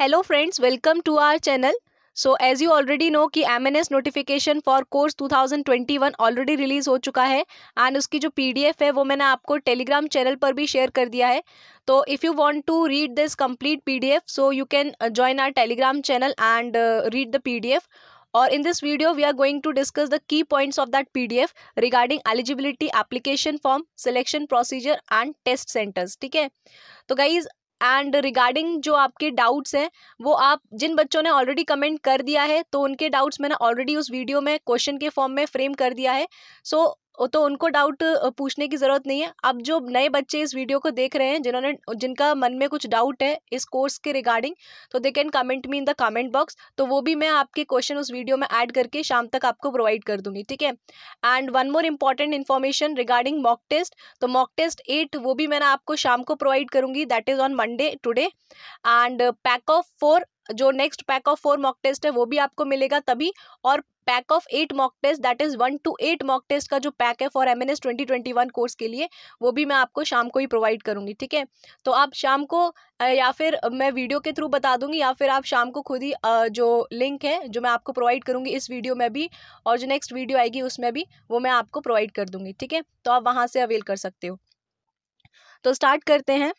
Hello friends welcome to our channel so as you already know कि M N S notification for course 2021 already release हो चुका है and उसकी जो PDF है वो मैंने आपको टेलीग्राम चैनल पर भी शेयर कर दिया है तो if you want to read this complete PDF so you can join our Telegram channel and read the P और in this video we are going to discuss the key points of that pdf regarding eligibility application form selection procedure and test centres ठीक है तो guys and regarding जो आपके doubts हैं वो आप जिन बच्चों ने ऑलरेडी कमेंट कर दिया है तो उनके डाउट्स मैंने ऑलरेडी उस वीडियो में क्वेश्चन के फॉर्म में फ्रेम कर दिया है सो so, तो उनको डाउट पूछने की ज़रूरत नहीं है अब जो नए बच्चे इस वीडियो को देख रहे हैं जिन्होंने जिनका मन में कुछ डाउट है इस कोर्स के रिगार्डिंग तो they can comment me in the comment box तो वो भी मैं आपके क्वेश्चन उस वीडियो में ऐड करके शाम तक आपको प्रोवाइड कर दूंगी ठीक है and one more important information regarding mock test तो मॉक टेस्ट एट वो भी मैंने आपको शाम को प्रोवाइड करूंगी that is on Monday today and pack of four जो next pack of four mock test है वो भी आपको मिलेगा तभी और pack of eight mock test that is one two eight mock test का जो पैक है for M N S twenty twenty one course के लिए वो भी मैं आपको शाम को ही प्रोवाइड करूंगी ठीक है तो आप शाम को या फिर मैं वीडियो के थ्रू बता दूंगी या फिर आप शाम को खुद ही जो लिंक है जो मैं आपको प्रोवाइड करूंगी इस वीडियो में भी और जो नेक्स्ट वीडियो आएगी उसमें भी वो मैं आपको प्रोवाइड कर दूंगी ठीक है तो आप वहाँ से अवेल कर सकते हो तो स्टार्ट करते हैं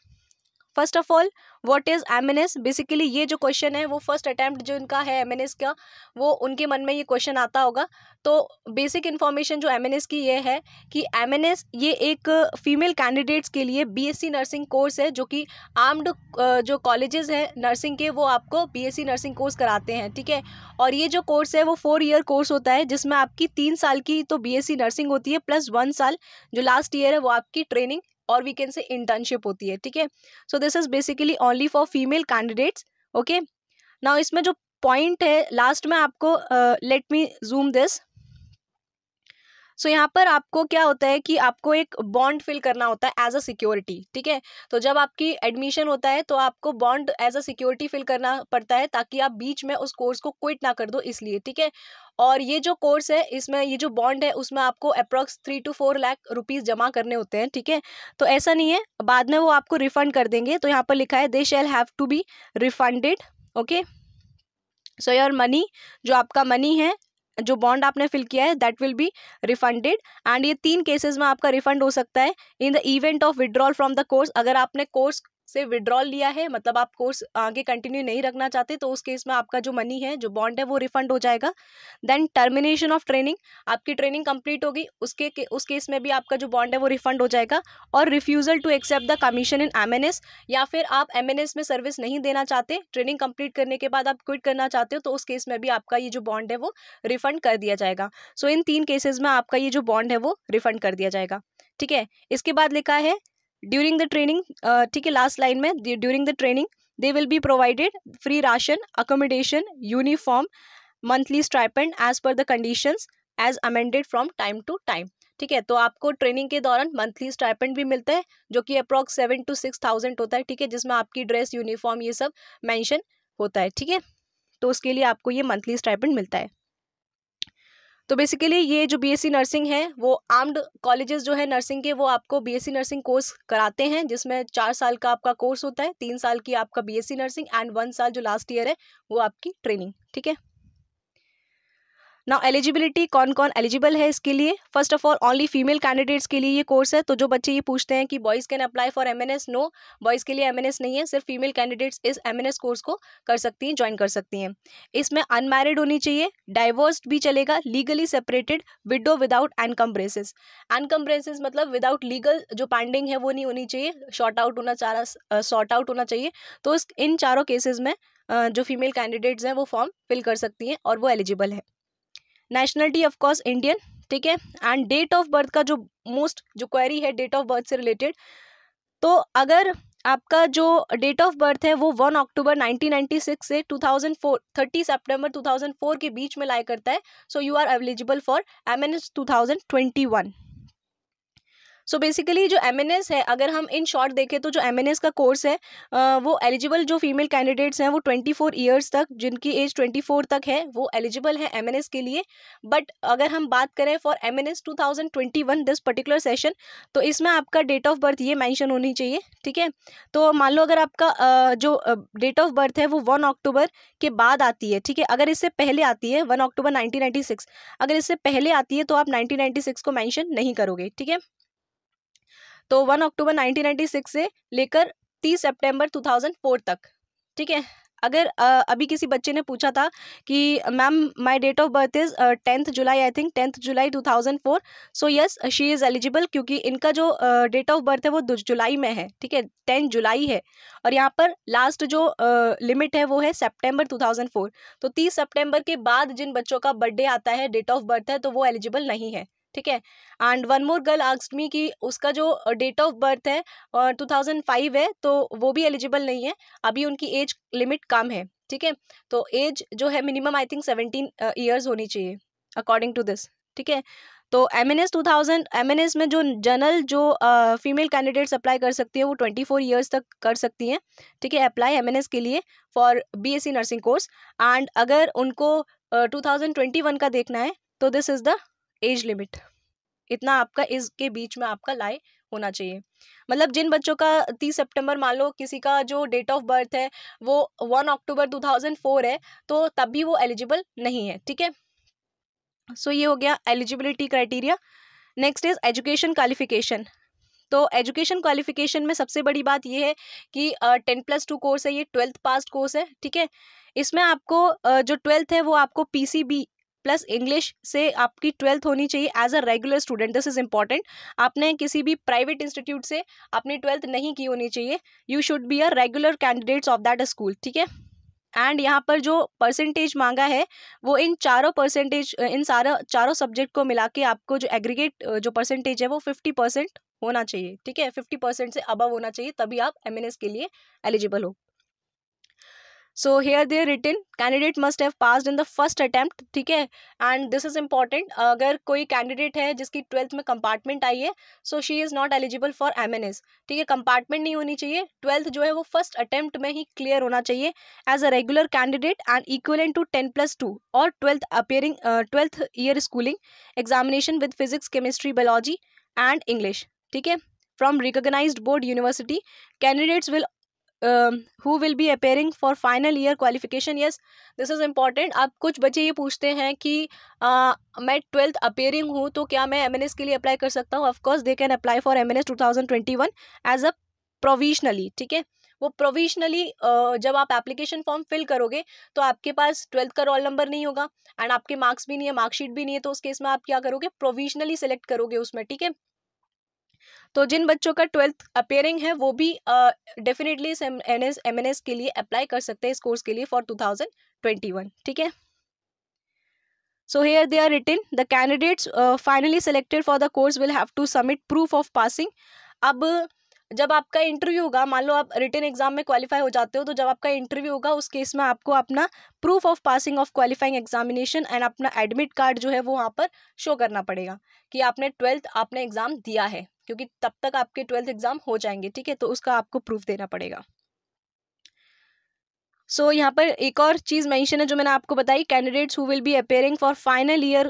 first of all what is um basically ये जो क्वेश्चन है वो फर्स्ट अटैम्प्ट जो इनका है एम का वो उनके मन में ये क्वेश्चन आता होगा तो बेसिक इन्फॉर्मेशन जो एम की ये है कि एम ये एक फीमेल कैंडिडेट्स के लिए बीएससी नर्सिंग कोर्स है जो कि आर्म्ड जो कॉलेजेस हैं नर्सिंग के वो आपको बी नर्सिंग कोर्स कराते हैं ठीक है और ये जो कोर्स है वो फोर ईयर कोर्स होता है जिसमें आपकी तीन साल की तो बी नर्सिंग होती है प्लस वन साल जो लास्ट ईयर है वो आपकी ट्रेनिंग और वी कैन से इंटर्नशिप होती है ठीक है so this is basically only for female candidates okay now इसमें जो पॉइंट है लास्ट में आपको let me zoom this so so, यहाँ पर आपको क्या होता है कि आपको एक बॉन्ड फिल करना होता है एज अ सिक्योरिटी ठीक है तो जब आपकी एडमिशन होता है तो आपको bond as a security fill करना पड़ता है ताकि आप बीच में उस कोर्स को क्विट ना कर दो इसलिए ठीक है और ये जो कोर्स है इसमें ये जो बॉन्ड है उसमें आपको approx three to four lakh rupees जमा करने होते हैं ठीक है तो ऐसा नहीं है बाद में वो आपको रिफंड कर देंगे तो यहाँ पर लिखा है they shall have to be refunded okay so your money जो आपका मनी है जो बॉन्ड आपने फिल किया है that will be refunded and ये तीन केसेस में आपका रिफंड हो सकता है in the event of withdrawal from the course अगर आपने कोर्स से विड्रॉल लिया है मतलब आप कोर्स आगे कंटिन्यू नहीं रखना चाहते तो उस केस में आपका जो मनी है जो बॉन्ड है वो रिफंड हो जाएगा देन टर्मिनेशन ऑफ ट्रेनिंग आपकी ट्रेनिंग कंप्लीट होगी उसके के, उस केस में भी आपका जो बॉन्ड है वो रिफंड हो जाएगा और refusal to accept the commission in um या फिर आप एम में सर्विस नहीं देना चाहते ट्रेनिंग कंप्लीट करने के बाद आप क्विट करना चाहते हो तो उस केस में भी आपका ये जो बॉन्ड है वो रिफंड कर दिया जाएगा सो so, इन तीन केसेस में आपका ये जो बॉन्ड है वो रिफंड कर दिया जाएगा ठीक है इसके बाद लिखा है ड्यूरिंग द ट्रेनिंग ठीक है लास्ट लाइन में during the training they will be provided free ration accommodation uniform monthly stipend as per the condition as amended from time to time ठीक है तो आपको ट्रेनिंग के दौरान मंथली स्टाइपेंड भी मिलता है जो कि approx seven to six thousand होता है ठीक है जिसमें आपकी ड्रेस यूनिफॉर्म ये सब मैंशन होता है ठीक है तो उसके लिए आपको ये मंथली स्टाइपेंड मिलता है तो बेसिकली ये जो बीएससी नर्सिंग है वो आर्म्ड कॉलेजेस जो है नर्सिंग के वो आपको बीएससी नर्सिंग कोर्स कराते हैं जिसमें चार साल का आपका कोर्स होता है तीन साल की आपका बीएससी नर्सिंग एंड वन साल जो लास्ट ईयर है वो आपकी ट्रेनिंग ठीक है नाउ एलिजिबिलिटी कौन कौन एलिजिबल है इसके लिए first of all only female candidates के लिए ये कोर्स है तो जो बच्चे ये पूछते हैं कि boys can apply for um no boys के लिए एम नहीं है सिर्फ फीमेल कैंडिडेट्स इस एम कोर्स को कर सकती हैं ज्वाइन कर सकती हैं इसमें अनमैरिड होनी चाहिए डाइवोर्स भी चलेगा legally separated widow without encumbrances encumbrances मतलब विदाउट लीगल जो पैंडिंग है वो नहीं होनी चाहिए शॉर्ट आउट होना चारा शॉर्ट आउट होना चाहिए तो इन चारों केसेज में जो फीमेल कैंडिडेट्स हैं वो फॉर्म फिल कर सकती हैं और वो एलिजिबल है नेशनलिटी ऑफ कोर्स इंडियन ठीक है एंड डेट ऑफ बर्थ का जो मोस्ट जो क्वेरी है डेट ऑफ बर्थ से रिलेटेड तो अगर आपका जो डेट ऑफ बर्थ है वो वन अक्टूबर 1996 से 2004 30 सितंबर 2004 के बीच में लाया करता है so you are eligible for M N S two thousand so so basically जो एम है अगर हम इन शॉर्ट देखें तो जो एम का कोर्स है वो एलिजिबल जो फीमेल कैंडिडेट्स हैं वो ट्वेंटी फोर ईयर्स तक जिनकी एज ट्वेंटी फोर तक है वो एलिजिबल है एम के लिए बट अगर हम बात करें for M N S two thousand twenty one this particular session तो इसमें आपका डेट ऑफ बर्थ ये मैंशन होनी चाहिए ठीक है तो मान लो अगर आपका जो डेट ऑफ बर्थ है वो वन अक्टूबर के बाद आती है ठीक है अगर इससे पहले आती है वन अक्टूबर नाइनटीन अगर इससे पहले आती है तो आप नाइनटीन को मैंशन नहीं करोगे ठीक है तो वन अक्टूबर सिक्स से लेकर तीस थाउजेंड फोर तक ठीक है अगर अभी किसी बच्चे ने पूछा था कि ma'am my date of birth is tenth July I think tenth July 2004 so yes she is eligible क्योंकि इनका जो डेट ऑफ बर्थ है वो जुलाई में है ठीक है टेंथ जुलाई है और यहाँ पर लास्ट जो लिमिट uh, है वो है सितंबर 2004 तो तीस सितंबर के बाद जिन बच्चों का बर्थडे आता है डेट ऑफ बर्थ है तो वो एलिजिबल नहीं है ठीक है and one more girl asked me कि उसका जो डेट ऑफ बर्थ है और फाइव है तो वो भी एलिजिबल नहीं है अभी उनकी एज लिमिट कम है ठीक है तो एज जो है minimum I think seventeen years होनी चाहिए अकॉर्डिंग टू दिस ठीक है तो M N S two thousand M N S में जो जनरल जो फीमेल कैंडिडेट्स अप्लाई कर सकती है वो ट्वेंटी फोर ईयर्स तक कर सकती हैं ठीक है अप्लाई एम एन एस के लिए for B S C nursing course and अगर उनको टू थाउजेंड ट्वेंटी वन का देखना है तो this is the age limit इतना आपका इसके बीच में आपका लाए होना चाहिए मतलब जिन बच्चों का तीस सितंबर मान लो किसी का जो डेट ऑफ बर्थ है वो one October two thousand four है तो तब भी वो एलिजिबल नहीं है ठीक है सो ये हो गया eligibility criteria next is education qualification तो एजुकेशन क्वालिफिकेशन में सबसे बड़ी बात यह है कि टेन प्लस टू कोर्स है ये ट्वेल्थ पास कोर्स है ठीक है इसमें आपको uh, जो ट्वेल्थ है वो आपको पी प्लस इंग्लिश से आपकी ट्वेल्थ होनी चाहिए as a regular student this is important आपने किसी भी प्राइवेट इंस्टीट्यूट से अपनी ट्वेल्थ नहीं की होनी चाहिए you should be a regular candidates of that school ठीक है एंड यहाँ पर जो परसेंटेज मांगा है वो इन चारों परसेंटेज इन सारा चारों सब्जेक्ट को मिला के आपको जो एग्रीगेट जो परसेंटेज है वो फिफ्टी परसेंट होना चाहिए ठीक है फिफ्टी परसेंट से अबव होना चाहिए तभी आप एम के लिए एलिजिबल हो so here there written candidate must have pass in the first attempt ठीक है एंड दिस इज इंपॉर्टेंट अगर कोई कैंडिडेट है जिसकी ट्वेल्थ में कंपार्टमेंट आई है so she is not eligible for M N S ठीक है कंपार्टमेंट नहीं होनी चाहिए ट्वेल्थ जो है वो फर्स्ट अटैम्प्ट में ही क्लियर होना चाहिए as a regular candidate and equivalent to ten plus two और twelfth appearing twelfth year schooling examination with physics chemistry biology and English ठीक है from recognise board university candidates will who will be appearing for final year qualification yes this is important अब कुछ बच्चे ये पूछते हैं कि uh, मैं ट्वेल्थ अपेयरिंग हूँ तो क्या मैं एम एन एस के लिए अप्लाई कर सकता हूँ of course they can apply for M N S two thousand twenty one as a provisionally ठीक है वो प्रोविजनली जब आप एप्लीकेशन फॉर्म फिल करोगे तो आपके पास ट्वेल्थ का रोल नंबर नहीं होगा एंड आपके मार्क्स भी नहीं है मार्कशीट भी नहीं है तो उस केस में आप क्या करोगे प्रोविजनली सेलेक्ट करोगे उसमें ठीक है तो जिन बच्चों का ट्वेल्थ अपेयरिंग है वो भी डेफिनेटली इस एम एम एन के लिए अप्लाई कर सकते हैं इस कोर्स के लिए फॉर 2021 ठीक है so here they are written the candidates finally selected for the course will have to submit proof of passing अब जब आपका इंटरव्यू होगा मान लो आप रिटर्न एग्जाम में क्वालिफाई हो जाते हो तो जब आपका इंटरव्यू होगा उस केस में आपको अपना proof of passing of qualifying examination and अपना एडमिट कार्ड जो है वो वहाँ पर शो करना पड़ेगा कि आपने ट्वेल्थ आपने एग्जाम दिया है क्योंकि तब तक आपके ट्वेल्थ एग्जाम हो जाएंगे ठीक है तो उसका आपको प्रूफ देना पड़ेगा सो so, यहाँ पर एक और चीज़ मेंशन है जो मैंने आपको बताई candidates who will be appearing for final year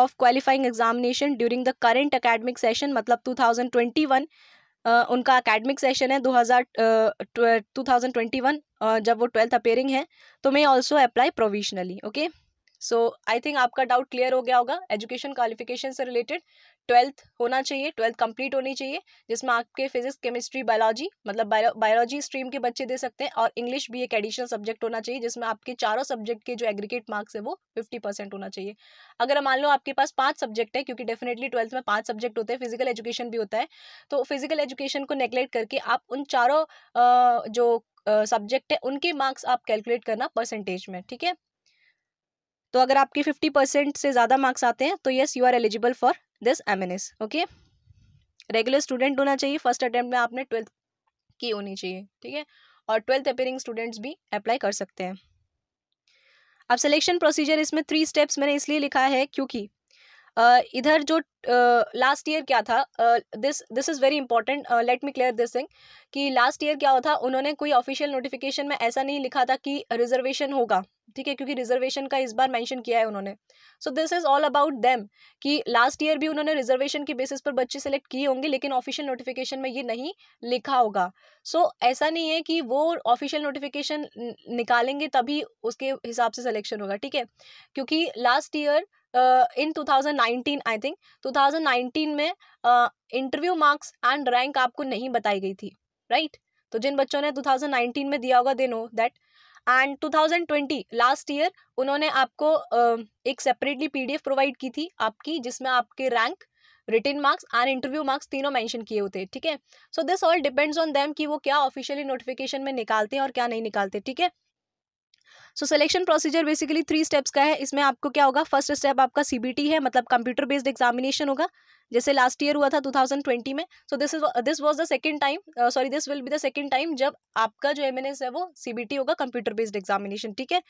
of qualifying examination during the current academic session मतलब 2021 uh, उनका अकेडमिक सेशन है 2000 uh, 2021 uh, जब वो ट्वेल्थ अपेयरिंग है तो may also apply provisionally okay so I think आपका doubt clear हो गया होगा एजुकेशन क्वालिफिकेशन से रिलेटेड ट्वेल्थ होना चाहिए ट्वेल्थ कंप्लीट होनी चाहिए जिसमें आपके फिजिक्स केमिस्ट्री बायोलॉजी मतलब बायोलॉजी स्ट्रीम के बच्चे दे सकते हैं और इंग्लिश भी एक एडिशनल सब्जेक्ट होना चाहिए जिसमें आपके चारों सब्जेक्ट के जो एग्रीगेट मार्क्स है वो फिफ्टी परसेंट होना चाहिए अगर मान लो आपके पास पाँच सब्जेक्ट है क्योंकि डेफिनेटली ट्वेल्थ में पाँच सब्जेक्ट होते हैं फिजिकल एजुकेशन भी होता है तो फिजिकल एजुकेशन को नेग्लेक्ट करके आप उन चारों जो सब्जेक्ट है उनके मार्क्स आप कैलकुलेट करना परसेंटेज में ठीक है तो अगर आपके फिफ्टी परसेंट से ज़्यादा मार्क्स आते हैं तो yes you are eligible for this M N S okay regular student होना चाहिए फर्स्ट अटैम्प्ट में आपने ट्वेल्थ की होनी चाहिए ठीक है और ट्वेल्थ अपेयरिंग स्टूडेंट्स भी अप्लाई कर सकते हैं अब सिलेक्शन प्रोसीजर इसमें थ्री स्टेप्स मैंने इसलिए लिखा है क्योंकि uh, इधर जो लास्ट uh, ईयर क्या था this this is very important let me clear this thing कि लास्ट ईयर क्या होता उन्होंने कोई ऑफिशियल नोटिफिकेशन में ऐसा नहीं लिखा था कि रिजर्वेशन होगा ठीक है क्योंकि रिजर्वेशन का इस बार मेंशन किया है उन्होंने so this is all about them कि लास्ट ईयर भी उन्होंने रिजर्वेशन के बेसिस पर बच्चे सेलेक्ट किए होंगे लेकिन ऑफिशियल नोटिफिकेशन में ये नहीं लिखा होगा सो so, ऐसा नहीं है कि वो ऑफिशियल नोटिफिकेशन निकालेंगे तभी उसके हिसाब से सिलेक्शन होगा ठीक है क्योंकि last year in two thousand nineteen I think two thousand nineteen में इंटरव्यू मार्क्स एंड रैंक आपको नहीं बताई गई थी राइट right? तो जिन बच्चों ने 2019 में दिया होगा they know that and 2020 last year उन्होंने आपको एक सेपरेटली पीडीएफ प्रोवाइड की थी आपकी जिसमें आपके rank written marks and interview marks तीनों मेंशन किए होते हैं ठीक है so this all depends on them कि वो क्या ऑफिशियली नोटिफिकेशन में निकालते हैं और क्या नहीं निकालते ठीक है so selection procedure basically three steps का है इसमें आपको क्या होगा फर्स्ट स्टेप आपका सीबीटी है मतलब कंप्यूटर बेस्ड एग्जामिनेशन होगा जैसे लास्ट ईयर हुआ था 2020 में so this is this was the second time sorry this will be the second time जब आपका जो एम है वो सीबीटी होगा कंप्यूटर बेस्ड एग्जामिनेशन ठीक है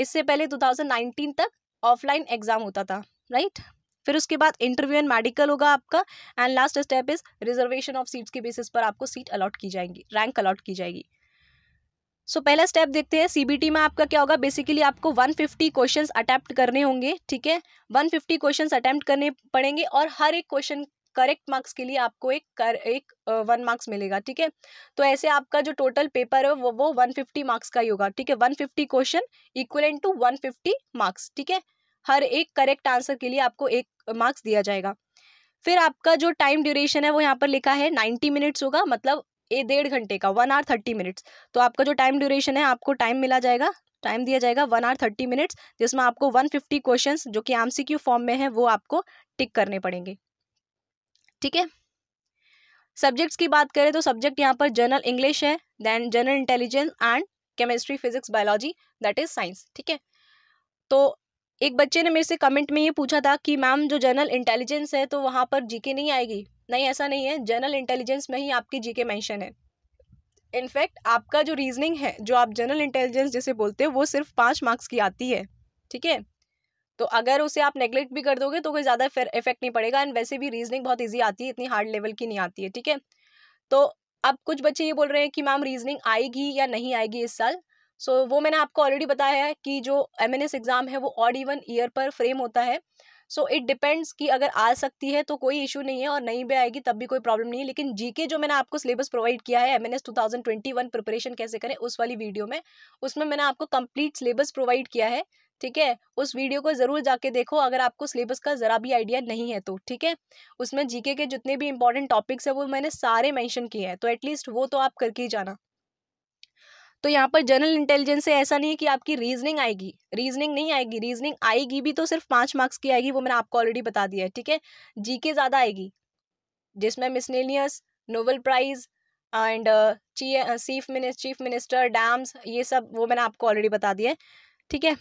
इससे पहले 2019 तक ऑफलाइन एग्जाम होता था राइट right? फिर उसके बाद इंटरव्यू एंड मेडिकल होगा आपका and last step is reservation of seats के बेसिस पर आपको सीट अलॉट की जाएंगी रैंक अलॉट की जाएगी सो so, पहला स्टेप देखते हैं सीबीटी में आपका क्या होगा बेसिकली आपको 150 क्वेश्चन अटैम्प्ट करने होंगे ठीक है 150 क्वेश्चन अटैम्प्ट करने पड़ेंगे और हर एक क्वेश्चन करेक्ट मार्क्स के लिए आपको एक कर एक वन मार्क्स मिलेगा ठीक है तो ऐसे आपका जो टोटल पेपर है वो वो वन फिफ्टी मार्क्स का ही होगा ठीक है 150 fifty question equal to one fifty marks ठीक है हर एक करेक्ट आंसर के लिए आपको एक मार्क्स दिया जाएगा फिर आपका जो टाइम ड्यूरेशन है वो यहाँ पर लिखा है नाइन्टी मिनट्स होगा मतलब ए डेढ़ घंटे का वन आवर थर्टी मिनट्स तो आपका जो टाइम ड्यूरेशन है आपको टाइम मिला जाएगा टाइम दिया जाएगा वन आवर थर्टी मिनट्स जिसमें आपको वन फिफ्टी क्वेश्चन जो कि आम फॉर्म में है वो आपको टिक करने पड़ेंगे ठीक है सब्जेक्ट्स की बात करें तो सब्जेक्ट यहाँ पर जनरल इंग्लिश है then general intelligence and chemistry physics biology that is science ठीक है तो एक बच्चे ने मेरे से कमेंट में ये पूछा था कि मैम जो जनरल इंटेलिजेंस है तो वहाँ पर जीके नहीं आएगी नहीं ऐसा नहीं है जनरल इंटेलिजेंस में ही आपकी जीके मेंशन है इनफैक्ट आपका जो रीजनिंग है जो आप जनरल इंटेलिजेंस जैसे बोलते हैं वो सिर्फ पाँच मार्क्स की आती है ठीक है तो अगर उसे आप नेग्लेक्ट भी कर दोगे तो कोई ज़्यादा फिर इफेक्ट नहीं पड़ेगा एंड वैसे भी रीजनिंग बहुत ईजी आती है इतनी हार्ड लेवल की नहीं आती है ठीक है तो अब कुछ बच्चे ये बोल रहे हैं कि मैम रीजनिंग आएगी या नहीं आएगी इस साल सो so, वो मैंने आपको ऑलरेडी बताया है कि जो एम एग्ज़ाम है वो ऑड इवन ईयर पर फ्रेम होता है सो इट डिपेंड्स कि अगर आ सकती है तो कोई इशू नहीं है और नहीं भी आएगी तब भी कोई प्रॉब्लम नहीं है लेकिन जीके जो मैंने आपको सिलेबस प्रोवाइड किया है M N S two thousand twenty one preparation कैसे करें उस वाली वीडियो में उसमें मैंने आपको कंप्लीट सिलेबस प्रोवाइड किया है ठीक है उस वीडियो को ज़रूर जाके देखो अगर आपको सिलेबस का ज़रा भी आइडिया नहीं है तो ठीक है उसमें जीके के जितने भी इंपॉर्टेंट टॉपिक्स हैं वो मैंने सारे मैंशन किए हैं तो एटलीस्ट वो तो आप करके ही जाना तो यहाँ पर जनरल इंटेलिजेंस से ऐसा नहीं है कि आपकी रीजनिंग आएगी रीजनिंग नहीं आएगी रीजनिंग आएगी भी तो सिर्फ पाँच मार्क्स की आएगी वो मैंने आपको ऑलरेडी बता दिया है ठीक है जी के ज़्यादा आएगी जिसमें miscellaneous Nobel prize and chief chief minister dams ये सब वो मैंने आपको ऑलरेडी बता दिया है ठीक है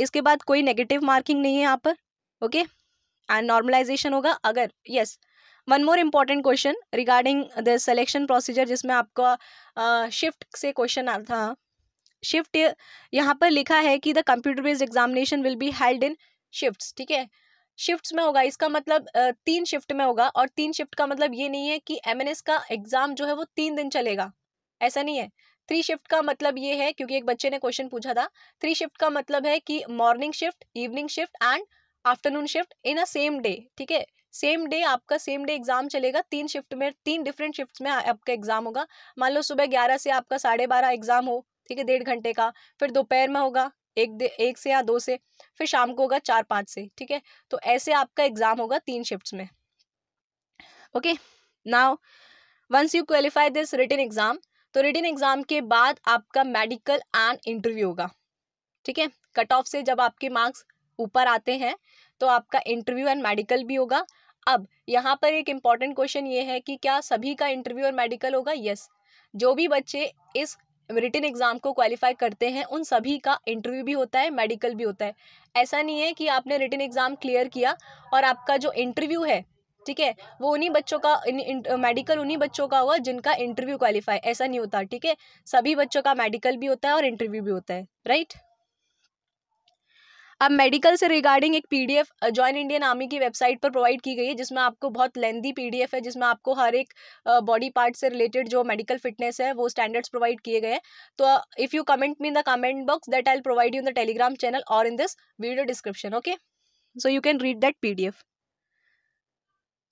इसके बाद कोई नेगेटिव मार्किंग नहीं है यहाँ पर ओके एंड नॉर्मलाइजेशन होगा अगर yes yes, one more important question regarding the selection procedure जिसमें आपका शिफ्ट uh, से क्वेश्चन आता था शिफ्ट यहाँ पर लिखा है कि the computer based examination will be held in shift ठीक है शिफ्ट्स में होगा इसका मतलब तीन शिफ्ट में होगा और तीन शिफ्ट का मतलब ये नहीं है कि एम का एग्जाम जो है वो तीन दिन चलेगा ऐसा नहीं है थ्री शिफ्ट का मतलब ये है क्योंकि एक बच्चे ने क्वेश्चन पूछा था थ्री शिफ्ट का मतलब है कि morning shift evening shift and afternoon shift in a same day ठीक है सेम डे आपका सेम डे एग्जाम चलेगा तीन शिफ्ट में तीन डिफरेंट शिफ्ट में आपका एग्जाम होगा मान लो सुबह ग्यारह से आपका साढ़े बारह एग्जाम हो ठीक है डेढ़ घंटे का फिर दोपहर में होगा एक एक से या दो से फिर शाम को होगा चार पाँच से ठीक है तो ऐसे आपका एग्जाम होगा तीन शिफ्ट में okay now once you qualify this written exam तो रिटर्न एग्जाम के बाद आपका मेडिकल एंड इंटरव्यू होगा ठीक है कट ऑफ से जब आपके मार्क्स ऊपर आते हैं तो आपका इंटरव्यू एंड मेडिकल भी होगा अब यहाँ पर एक इम्पॉर्टेंट क्वेश्चन ये है कि क्या सभी का इंटरव्यू और मेडिकल होगा यस जो भी बच्चे इस रिटर्न एग्ज़ाम को क्वालिफाई करते हैं उन सभी का इंटरव्यू भी होता है मेडिकल भी होता है ऐसा नहीं है कि आपने रिटर्न एग्ज़ाम क्लियर किया और आपका जो इंटरव्यू है ठीक है वो उन्हीं बच्चों का मेडिकल उन्हीं बच्चों का हुआ जिनका इंटरव्यू क्वालिफाई ऐसा नहीं होता ठीक है सभी बच्चों का मेडिकल भी होता है और इंटरव्यू भी होता है राइट अब मेडिकल से रिगार्डिंग एक पीडीएफ ज्वाइन इंडियन आर्मी की वेबसाइट पर प्रोवाइड की गई है जिसमें आपको बहुत लेंदी पीडीएफ है जिसमें आपको हर एक बॉडी पार्ट से रिलेटेड जो मेडिकल फिटनेस है वो स्टैंडर्ड्स प्रोवाइड किए गए हैं तो if you comment me in the comment box that I provide you in the Telegram channel और in this video description okay so you can read that P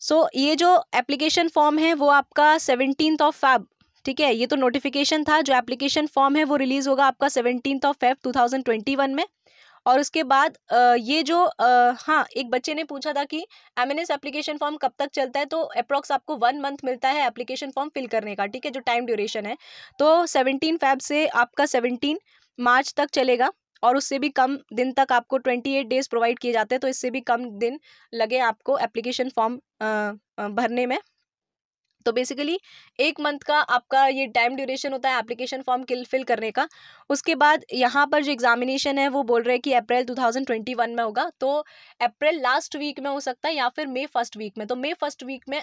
so so, ये जो application form है वो आपका seventeen of fab ठीक है ये तो नोटिफिकेशन था जो एप्लीकेशन फॉर्म है वो रिलीज़ होगा आपका seventeen of Feb two thousand twenty one में और उसके बाद ये जो हाँ एक बच्चे ने पूछा था कि एम एन एप्लीकेशन फॉर्म कब तक चलता है तो अप्रॉक्स आपको वन मंथ मिलता है एप्लीकेशन फॉर्म फिल करने का ठीक है जो टाइम ड्यूरेशन है तो सेवनटीन फैब से आपका सेवनटीन मार्च तक चलेगा और उससे भी कम दिन तक आपको ट्वेंटी एट डेज़ प्रोवाइड किए जाते हैं तो इससे भी कम दिन लगे आपको एप्लीकेशन फॉर्म भरने में तो बेसिकली एक मंथ का आपका ये टाइम ड्यूरेशन होता है एप्लीकेशन फॉर्म फिल करने का उसके बाद यहाँ पर जो एग्जामिनेशन है वो बोल रहे हैं कि अप्रैल 2021 में होगा तो अप्रैल लास्ट वीक में हो सकता है या फिर मई फर्स्ट वीक में तो मई फर्स्ट वीक में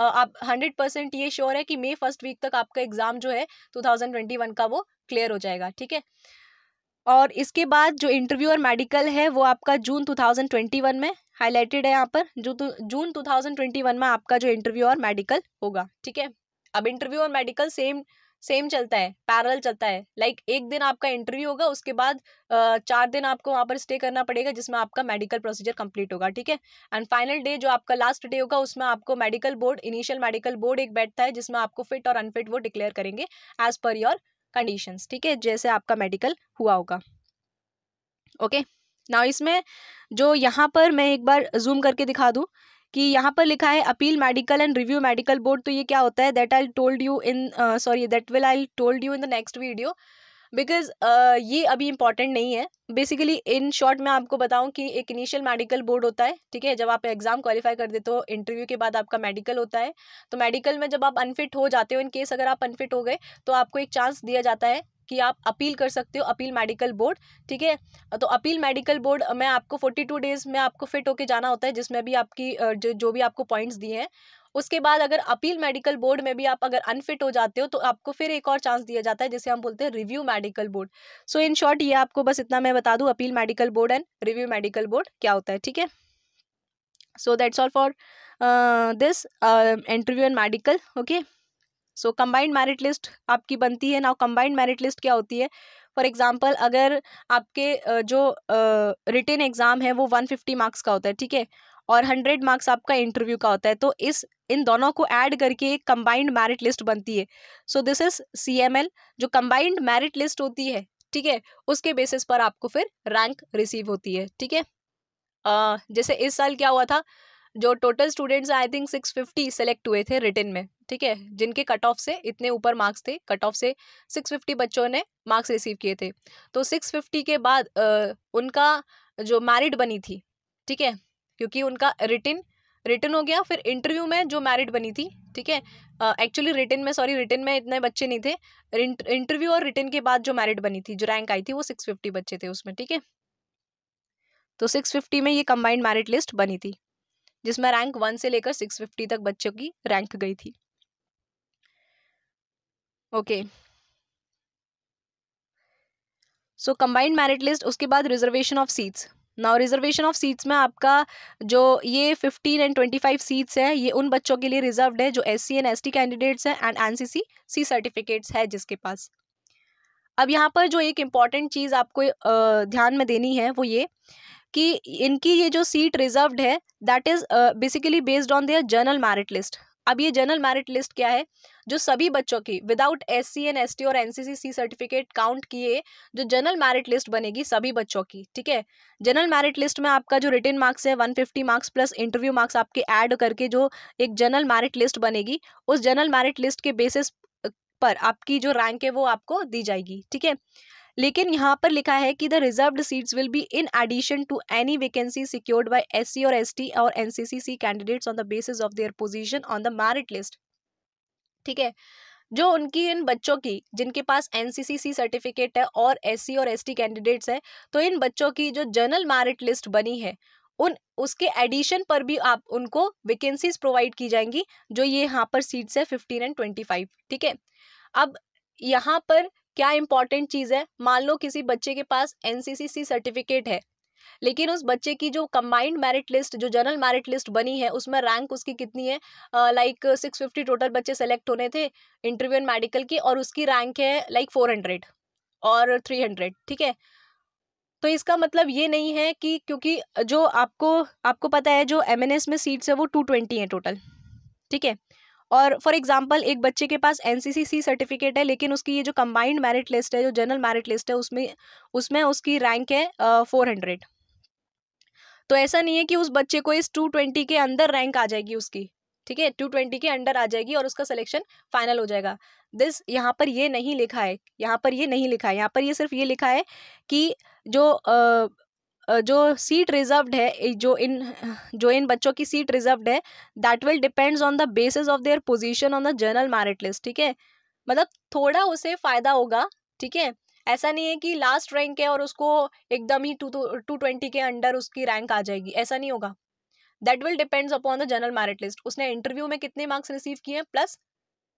आप हंड्रेड परसेंट ये श्योर है कि मई फर्स्ट वीक तक आपका एग्ज़ाम जो है टू थाउजेंड ट्वेंटी वन का वो क्लियर हो जाएगा ठीक है और इसके बाद जो इंटरव्यू और मेडिकल है वो आपका June two thousand twenty one में हाईलाइटेड है यहाँ पर जो तो, जून 2021 में आपका जो इंटरव्यू और मेडिकल होगा ठीक है अब इंटरव्यू और मेडिकल सेम सेम चलता है पैरल चलता है लाइक like, एक दिन आपका इंटरव्यू होगा उसके बाद चार दिन आपको वहाँ पर स्टे करना पड़ेगा जिसमें आपका मेडिकल प्रोसीजर कंप्लीट होगा ठीक है एंड फाइनल डे जो आपका लास्ट डे होगा उसमें आपको medical board initial medical board एक बैठता है जिसमें आपको फिट और अनफिट वो डिक्लेयर करेंगे एज पर योर कंडीशंस ठीक है जैसे आपका मेडिकल हुआ होगा ओके okay? ना इसमें जो यहाँ पर मैं एक बार जूम करके दिखा दूँ कि यहाँ पर लिखा है appeal medical and review medical board तो ये क्या होता है that I told you in sorry that will I told you in the next video because ये अभी इंपॉर्टेंट नहीं है बेसिकली इन शॉर्ट मैं आपको बताऊं कि एक इनिशियल मेडिकल बोर्ड होता है ठीक है जब आप एग्ज़ाम क्वालिफाई कर देते हो इंटरव्यू के बाद आपका मेडिकल होता है तो मेडिकल में जब आप अनफिट हो जाते हो इन केस अगर आप अनफिट हो गए तो आपको एक चांस दिया जाता है कि आप अपील कर सकते हो अपील मेडिकल बोर्ड ठीक है तो अपील मेडिकल बोर्ड में आपको फोर्टी टू डेज़ में आपको फिट होके जाना होता है जिसमें भी आपकी जो, जो भी आपको पॉइंट्स दिए हैं उसके बाद अगर अपील मेडिकल बोर्ड में भी आप अगर अनफिट हो जाते हो तो आपको फिर एक और चांस दिया जाता है जिसे हम बोलते हैं review medical board so in short ये आपको बस इतना मैं बता दूँ appeal medical board and review medical board क्या होता है ठीक है so that's all for this interview and medical okay so combined merit list आपकी बनती है नाउ कम्बाइंड मेरिट लिस्ट क्या होती है फॉर एग्जाम्पल अगर आपके जो रिटर्न uh, एग्ज़ाम है वो वन फिफ्टी मार्क्स का होता है ठीक है और हंड्रेड मार्क्स आपका इंटरव्यू का होता है तो इस इन दोनों को ऐड करके एक कम्बाइंड मेरिट लिस्ट बनती है so this is C M L जो कम्बाइंड मेरिट लिस्ट होती है ठीक है उसके बेसिस पर आपको फिर रैंक रिसीव होती है ठीक है uh, जैसे इस साल क्या हुआ था जो total students I think six fifty select हुए थे रिटर्न में ठीक है जिनके कट ऑफ से इतने ऊपर मार्क्स थे कट ऑफ से 650 बच्चों ने मार्क्स रिसीव किए थे तो 650 के बाद आ, उनका जो मैरिट बनी थी ठीक है क्योंकि उनका रिटिन रिटर्न हो गया फिर इंटरव्यू में जो मैरिट बनी थी ठीक है एक्चुअली रिटर्न में सॉरी रिटर्न में इतने बच्चे नहीं थे इंटरव्यू और रिटर्न के बाद जो मैरिट बनी थी जो रैंक आई थी वो सिक्स फिफ्टी बच्चे थे उसमें ठीक है तो सिक्स फिफ्टी में ये कंबाइंड मैरिट लिस्ट बनी थी जिसमें रैंक वन से लेकर सिक्स फिफ्टी तक बच्चों की रैंक गई थी okay so combined merit list उसके बाद reservation of seats now reservation of seats में आपका जो ये fifteen and twenty five seats हैं ये उन बच्चों के लिए रिजर्व है जो S C and S T candidates हैं and N C C C certificates है जिसके पास अब यहाँ पर जो एक इम्पॉर्टेंट चीज़ आपको ध्यान में देनी है वो ये कि इनकी ये जो सीट रिजर्व है that is basically based on their general merit list अब ये जनरल मेरिट लिस्ट क्या है जो सभी बच्चों की without S C and S T और एनसीसी सर्टिफिकेट काउंट किए जो जनरल मेरिट लिस्ट बनेगी सभी बच्चों की ठीक है जनरल मेरिट लिस्ट में आपका जो रिटर्न मार्क्स है 150 मार्क्स प्लस इंटरव्यू मार्क्स आपके ऐड करके जो एक जनरल मेरिट लिस्ट बनेगी उस जनरल मेरिट लिस्ट के बेसिस पर आपकी जो रैंक है वो आपको दी जाएगी ठीक है लेकिन यहाँ पर लिखा है कि the reserve seats will be in addition to any vacancy secured by S और एस और NCCC candidates on the basis of their position on the merit list ठीक है जो उनकी इन बच्चों की जिनके पास एन सर्टिफिकेट है और एस और एस कैंडिडेट्स है तो इन बच्चों की जो जनरल मैरिट लिस्ट बनी है उन उसके एडिशन पर भी आप उनको वैकेंसीज प्रोवाइड की जाएंगी जो ये यहाँ पर सीट्स है फिफ्टीन एंड ट्वेंटी फाइव ठीक है अब यहाँ पर क्या इंपॉर्टेंट चीज़ है मान लो किसी बच्चे के पास एन सर्टिफिकेट है लेकिन उस बच्चे की जो कंबाइंड मेरिट लिस्ट जो जनरल मेरिट लिस्ट बनी है उसमें रैंक उसकी कितनी है लाइक सिक्स फिफ्टी टोटल बच्चे सेलेक्ट होने थे इंटरव्यू एंड मेडिकल की और उसकी रैंक है लाइक फोर हंड्रेड और थ्री हंड्रेड ठीक है तो इसका मतलब ये नहीं है कि क्योंकि जो आपको आपको पता है जो एम में सीट्स है वो टू ट्वेंटी है टोटल ठीक है और फॉर एग्जाम्पल एक बच्चे के पास एन सी सर्टिफिकेट है लेकिन उसकी ये जो कम्बाइंड मेरिट लिस्ट है जो जनरल मेरिट लिस्ट है उसमें उसमें उसकी रैंक है फोर हंड्रेड तो ऐसा नहीं है कि उस बच्चे को इस टू ट्वेंटी के अंदर रैंक आ जाएगी उसकी ठीक है टू ट्वेंटी के अंडर आ जाएगी और उसका सिलेक्शन फाइनल हो जाएगा दिस यहाँ पर ये नहीं लिखा है यहाँ पर ये नहीं लिखा है यहाँ पर ये सिर्फ ये लिखा है कि जो जो सीट रिजर्व है जो इन जो इन बच्चों की सीट रिजर्व है that will depends on the basis of their position on the general merit list ठीक है मतलब थोड़ा उसे फ़ायदा होगा ठीक है ऐसा नहीं है कि लास्ट रैंक है और उसको एकदम ही टू टू ट्वेंटी के अंडर उसकी रैंक आ जाएगी ऐसा नहीं होगा that will depends upon the general merit list उसने इंटरव्यू में कितने मार्क्स रिसीव किए हैं प्लस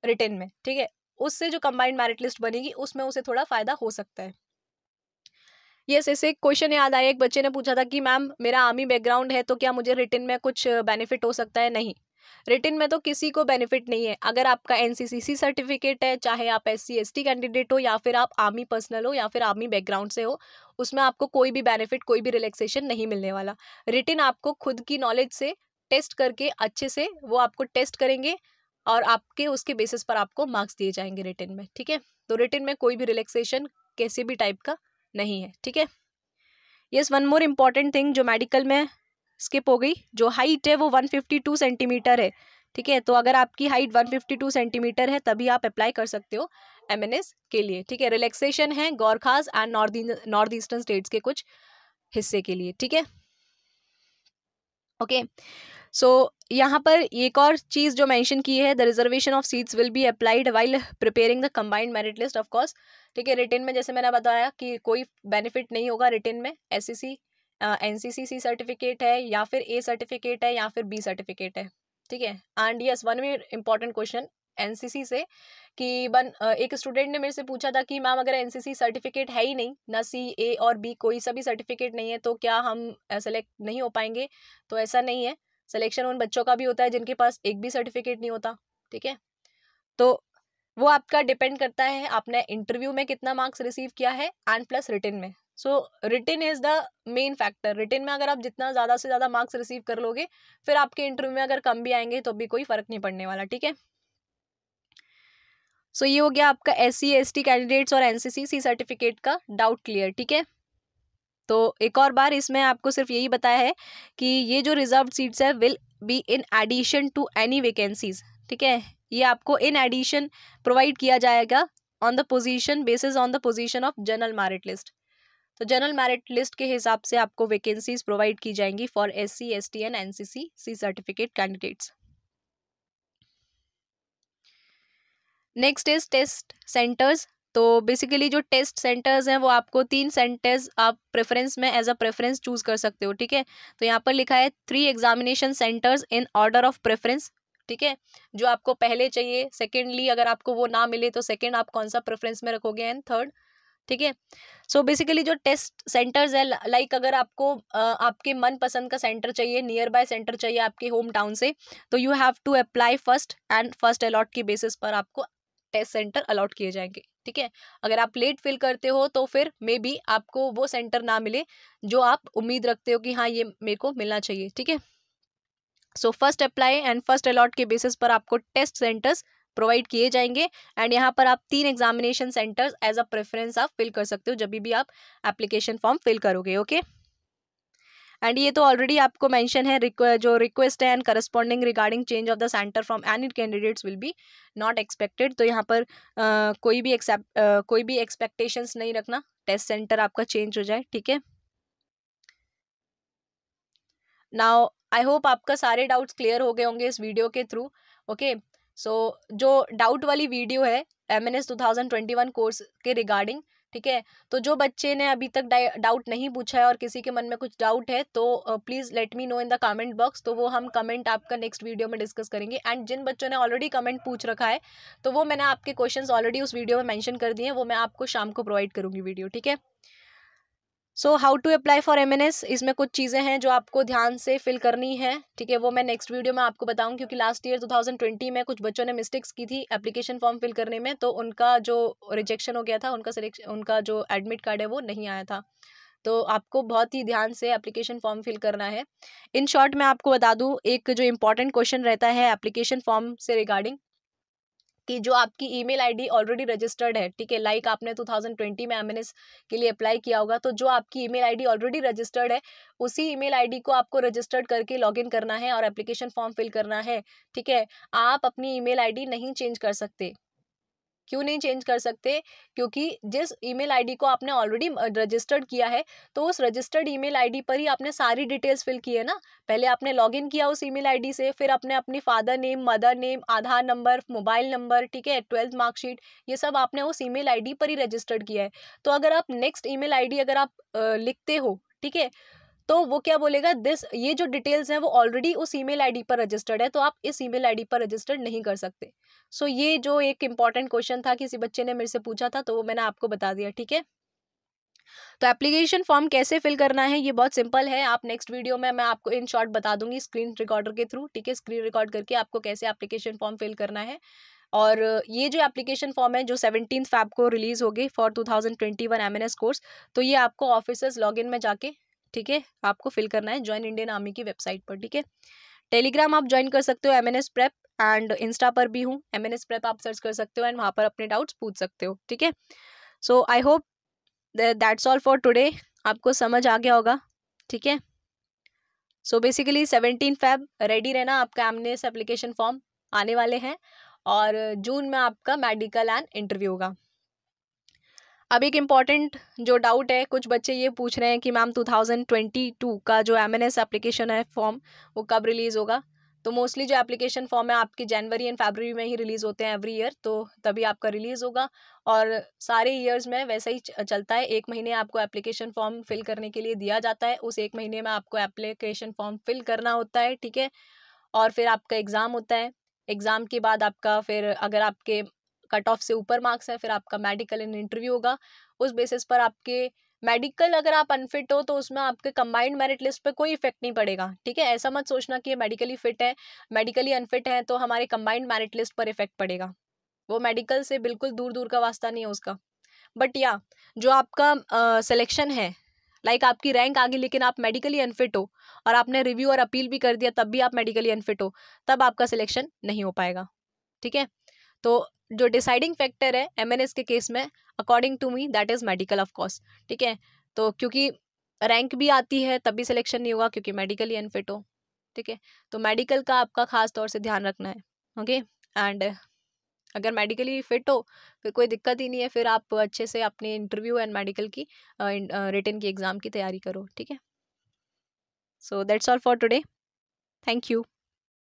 रिटर्न में ठीक है उससे जो कंबाइंड मैरिट लिस्ट बनेगी उसमें उसे थोड़ा फ़ायदा हो सकता है यस ऐसे एक क्वेश्चन याद आया एक बच्चे ने पूछा था कि मैम मेरा आर्मी बैकग्राउंड है तो क्या मुझे रिटर्न में कुछ बेनिफिट हो सकता है नहीं रिटर्न में तो किसी को बेनिफिट नहीं है अगर आपका एन सर्टिफिकेट है चाहे आप एस सी कैंडिडेट हो या फिर आप आर्मी पर्सनल हो या फिर आर्मी बैकग्राउंड से हो उसमें आपको कोई भी बेनिफिट कोई भी रिलैक्सेशन नहीं मिलने वाला रिटर्न आपको खुद की नॉलेज से टेस्ट करके अच्छे से वो आपको टेस्ट करेंगे और आपके उसके बेसिस पर आपको मार्क्स दिए जाएंगे रिटर्न में ठीक है तो रिटर्न में कोई भी रिलैक्सेशन कैसे भी टाइप का नहीं है ठीक है yes one more important thing जो मेडिकल में स्किप हो गई जो हाइट है वो वन फिफ्टी टू सेंटीमीटर है ठीक है तो अगर आपकी height one fifty two centimetre है तभी आप अप्लाई कर सकते हो एम के लिए ठीक है रिलैक्सेशन है Gorkhas and north north eastern states के कुछ हिस्से के लिए ठीक है ओके सो यहाँ पर एक और चीज़ जो मेंशन की है the reservation of seats will be applied while preparing the combined merit list of course ठीक है रिटेन में जैसे मैंने बताया कि कोई बेनिफिट नहीं होगा रिटेन में S C N C C C certificate है या फिर ए सर्टिफिकेट है या फिर बी सर्टिफिकेट है ठीक है and yes one more important question NCC से कि बन एक स्टूडेंट ने मेरे से पूछा था कि मैम अगर एनसीसी सर्टिफिकेट है ही नहीं ना सी ए और बी कोई सा भी सर्टिफिकेट नहीं है तो क्या हम सेलेक्ट नहीं हो पाएंगे तो ऐसा नहीं है सिलेक्शन उन बच्चों का भी होता है जिनके पास एक भी सर्टिफिकेट नहीं होता ठीक है तो वो आपका डिपेंड करता है आपने इंटरव्यू में कितना मार्क्स रिसीव किया है एंड प्लस रिटर्न में so written is the main factor written में अगर आप जितना ज़्यादा से ज़्यादा मार्क्स रिसीव कर लोगे फिर आपके इंटरव्यू में अगर कम भी आएंगे तो भी कोई फ़र्क नहीं पड़ने वाला ठीक है सो ये हो गया आपका S C S T candidates और एन सी सर्टिफिकेट का डाउट क्लियर ठीक है तो एक और बार इसमें आपको सिर्फ यही बताया है कि ये जो रिजर्व सीट्स है will be in addition to any vacancies ठीक है ये आपको इन एडिशन प्रोवाइड किया जाएगा on the position basis on the position of general merit list तो जनरल मैरिट लिस्ट के हिसाब से आपको वैकेंसीज प्रोवाइड की जाएंगी for S C S T and NCC C certificate candidates next is test centres तो बेसिकली जो test centres हैं वो आपको तीन सेंटर्स आप प्रेफरेंस में एज अ प्रेफरेंस चूज कर सकते हो ठीक है तो यहाँ पर लिखा है three examination centres in order of preference ठीक है जो आपको पहले चाहिए सेकेंडली अगर आपको वो ना मिले तो सेकेंड आप कौन सा प्रेफरेंस में रखोगे एंड थर्ड ठीक है सो बेसिकली जो टेस्ट सेंटर्स है लाइक अगर आपको आ, आपके मनपसंद का सेंटर चाहिए नियर बाय सेंटर चाहिए आपके होम टाउन से तो you have to apply first and first allot की बेसिस पर आपको टेस्ट सेंटर अलॉट किए जाएंगे ठीक है अगर आप लेट फिल करते हो तो फिर मे बी आपको वो सेंटर ना मिले जो आप उम्मीद रखते हो कि हाँ ये मेरे को मिलना चाहिए ठीक है so first apply and first allot के बेसिस पर आपको टेस्ट सेंटर्स प्रोवाइड किए जाएंगे एंड यहाँ पर आप तीन examination centres as a preference आप फिल कर सकते हो जब भी आप एप्लीकेशन फॉर्म फिल करोगे ओके okay? एंड ये तो ऑलरेडी आपको मेंशन है रिक्वे, जो रिक्वेस्ट है and corresponding regarding change of the centre from any candidates will be not expected तो यहाँ पर आ, कोई भी एक्सेप्ट कोई भी एक्सपेक्टेशंस नहीं रखना टेस्ट सेंटर आपका चेंज हो जाए ठीक है नाउ आई होप आपका सारे डाउट्स क्लियर हो गए होंगे इस वीडियो के थ्रू ओके सो जो डाउट वाली वीडियो है M N S two thousand twenty one course के रिगार्डिंग ठीक है तो जो बच्चे ने अभी तक डाउट नहीं पूछा है और किसी के मन में कुछ डाउट है तो please let me know in the comment box तो वो हम कमेंट आपका नेक्स्ट वीडियो में डिस्कस करेंगे एंड जिन बच्चों ने ऑलरेडी कमेंट पूछ रखा है तो वो मैंने आपके क्वेश्चन ऑलरेडी उस वीडियो में मैंशन कर दिए हैं वो मैं आपको शाम को प्रोवाइड करूंगी वीडियो ठीक है so how to apply for M N S इसमें कुछ चीज़ें हैं जो आपको ध्यान से फिल करनी है ठीक है वो मैं नेक्स्ट वीडियो में आपको बताऊँ क्योंकि लास्ट ईयर 2020 में कुछ बच्चों ने मिस्टेक्स की थी एप्लीकेशन फॉर्म फिल करने में तो उनका जो रिजेक्शन हो गया था उनका सिलेक्शन उनका जो एडमिट कार्ड है वो नहीं आया था तो आपको बहुत ही ध्यान से एप्लीकेशन फॉर्म फिल करना है इन शॉर्ट मैं आपको बता दूँ एक जो इम्पॉर्टेंट क्वेश्चन रहता है एप्लीकेशन फॉर्म से रिगार्डिंग कि जो आपकी ईमेल आईडी ऑलरेडी रजिस्टर्ड है ठीक है लाइक आपने 2020 तो में एम के लिए अप्लाई किया होगा तो जो आपकी ईमेल आईडी ऑलरेडी रजिस्टर्ड है उसी ईमेल आईडी को आपको रजिस्टर्ड करके लॉगिन करना है और एप्लीकेशन फॉर्म फिल करना है ठीक है आप अपनी ईमेल आईडी नहीं चेंज कर सकते क्यों नहीं चेंज कर सकते क्योंकि जिस ईमेल आईडी को आपने ऑलरेडी रजिस्टर्ड किया है तो उस रजिस्टर्ड ईमेल आईडी पर ही आपने सारी डिटेल्स फिल की है ना पहले आपने लॉगिन किया उस ईमेल आईडी से फिर आपने अपनी father name mother name Aadhaar number mobile number ठीक है ट्वेल्थ मार्कशीट ये सब आपने उस ई मेल पर ही रजिस्टर्ड किया है तो अगर आप नेक्स्ट ई मेल अगर आप लिखते हो ठीक है तो वो क्या बोलेगा दिस ये जो डिटेल्स हैं वो ऑलरेडी उस ईमेल आईडी पर रजिस्टर्ड है तो आप इस ईमेल आईडी पर रजिस्टर्ड नहीं कर सकते सो so, ये जो एक इंपॉर्टेंट क्वेश्चन था किसी बच्चे ने मेरे से पूछा था तो वो मैंने आपको बता दिया ठीक है तो एप्लीकेशन फॉर्म कैसे फिल करना है ये बहुत सिंपल है आप नेक्स्ट वीडियो में मैं आपको इन शॉर्ट बता दूंगी स्क्रीन रिकॉर्डर के थ्रू ठीक है स्क्रीन रिकॉर्ड करके आपको कैसे एप्लीकेशन फॉर्म फिल करना है और ये जो एप्लीकेशन फॉर्म है जो सेवनटीन फैब को रिलीज़ होगी for two thousand twenty one M course तो ये आपको ऑफिसर्स लॉगिन में जाके ठीक है आपको फिल करना है ज्वाइन इंडियन आर्मी की वेबसाइट पर ठीक है टेलीग्राम आप ज्वाइन कर सकते हो M N S prep and Insta पर भी हूँ एम एन एस प्रेप आप सर्च कर सकते हो एंड वहाँ पर अपने डाउट्स पूछ सकते हो ठीक है so I hope that's all for today आपको समझ आ गया होगा ठीक है so basically seventeen Feb ready रहना आपका एस एप्लीकेशन फॉर्म आने वाले हैं और जून में आपका मेडिकल एंड इंटरव्यू होगा अब एक इम्पॉर्टेंट जो डाउट है कुछ बच्चे ये पूछ रहे हैं कि मैम 2022 का जो एम एन एस एप्लीकेशन है फॉर्म वो कब रिलीज़ होगा तो मोस्टली जो एप्लीकेशन फॉर्म है आपके जनवरी एंड फेबररी में ही रिलीज़ होते हैं एवरी ईयर तो तभी आपका रिलीज़ होगा और सारे ईयर्स में वैसा ही चलता है एक महीने आपको एप्लीकेशन फॉर्म फिल करने के लिए दिया जाता है उस एक महीने में आपको एप्लीकेशन फॉर्म फिल करना होता है ठीक है और फिर आपका एग्ज़ाम होता है एग्ज़ाम के बाद आपका फिर अगर आपके कट ऑफ से ऊपर मार्क्स है फिर आपका मेडिकल इन इंटरव्यू होगा उस बेसिस पर आपके मेडिकल अगर आप अनफिट हो तो उसमें आपके कंबाइंड मेरिट लिस्ट पे कोई इफेक्ट नहीं पड़ेगा ठीक है ऐसा मत सोचना कि ये मेडिकली फिट है मेडिकली अनफिट है तो हमारे कंबाइंड मेरिट लिस्ट पर इफेक्ट पड़ेगा वो मेडिकल से बिल्कुल दूर दूर का वास्ता नहीं है उसका बट या जो आपका सिलेक्शन uh, है लाइक like आपकी रैंक आ गई लेकिन आप मेडिकली अनफिट हो और आपने रिव्यू और अपील भी कर दिया तब भी आप मेडिकली अनफिट हो तब आपका सिलेक्शन नहीं हो पाएगा ठीक है तो जो डिसाइडिंग फैक्टर है एम एन एस के केस में according to me that is medical of course ठीक है तो क्योंकि रैंक भी आती है तब भी सिलेक्शन नहीं होगा क्योंकि मेडिकली अनफिट हो ठीक है तो मेडिकल का आपका खास तौर से ध्यान रखना है ओके एंड अगर मेडिकली फिट हो फिर कोई दिक्कत ही नहीं है फिर आप अच्छे से अपने इंटरव्यू एंड मेडिकल की रिटर्न की एग्ज़ाम की तैयारी करो ठीक है so that's all for today thank you